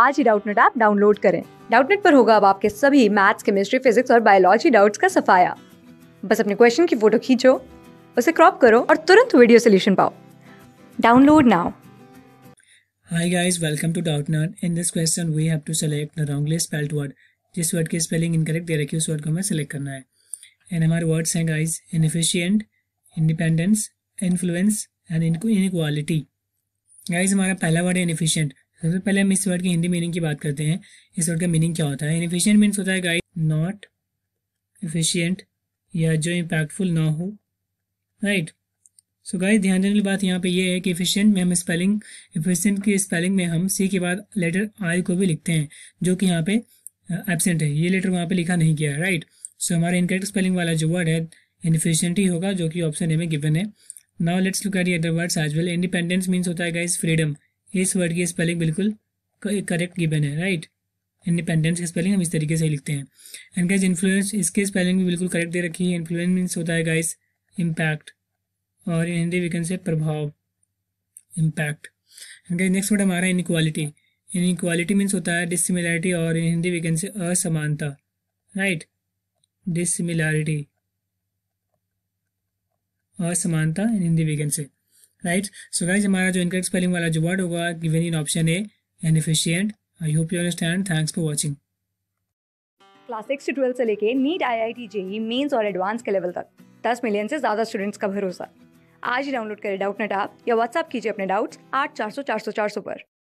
आज ही Doubtnut app download करें डाउटनेट पर होगा अब आपके सभी मैथ्स केमिस्ट्री फिजिक्स और बायोलॉजी डाउट्स का सफाया बस अपने क्वेश्चन की फोटो खींचो उसे क्रॉप करो और तुरंत वीडियो सोल्यूशन पाओ download now Hi guys, welcome to DoubtNerd. In this question, we have to select the wrongly spelled word. जिस वर्ड की स्पेलिंग इनकरेक्ट दे रखी है उस वर्ड को हमें सेलेक्ट करना है एंड हमारे वर्ड्स हैं guys inefficient independence influence and inequality guys हमारा पहला वर्ड है इनफिशियंट सबसे पहले हम इस वर्ड की हिंदी मीनिंग की बात करते हैं इस वर्ड का मीनिंग क्या होता है इनफिशियंट मीन्स होता है गाइड नॉट इफिशियंट या जो इम्पैक्टफुल ना हो राइट सो गाइस ध्यान देने वाली बात यहाँ पे ये है कि इफिशियंट में हम स्पेलिंग इफिशियंट की स्पेलिंग में हम सी के बाद लेटर आई को भी लिखते हैं जो कि यहाँ पे एबसेंट uh, है ये लेटर वहाँ पे लिखा नहीं गया है राइट सो हमारा इनकरेक्ट स्पेलिंग वाला जो वर्ड है इनफिशियंट ही होगा जो कि ऑप्शन ए में गिवन है now let's look at the words as well independence means होता है गाइज फ्रीडम इस वर्ड की स्पेलिंग बिल्कुल करेक्ट गिवन है राइट इंडिपेंडेंस की स्पेलिंग हम इस तरीके से लिखते हैं एंड गाइज इन्फ्लुएंस इसके स्पेलिंग भी बिल्कुल करेक्ट दे रखी है इन्फ्लुएंस मीन्स होता है गाइस इम्पैक्ट और इन हिंदी वीकन से प्रभाव impact and guys next word हमारा inequality inequality means होता है डिसिमिलैरिटी और इन हिंदी वीकन से असमानता राइट डिसिमिलैरिटी असमानता इन हिंदी वीकन से राइट सो गाइज हमारा जो इनकरेक्ट स्पेलिंग वाला जो वर्ड होगा given in option A efficient I hope you understand thanks for watching class six से ट्वेल्थ से लेके NEET I I T JEE mains और एडवांस के लेवल तक दस मिलियन से ज़्यादा स्टूडेंट्स का भरोसा आज ही डाउनलोड करें डाउट नेट आप या व्हाट्सअप कीजिए अपने डाउट्स आठ चार सौ चार सौ चार सौ पर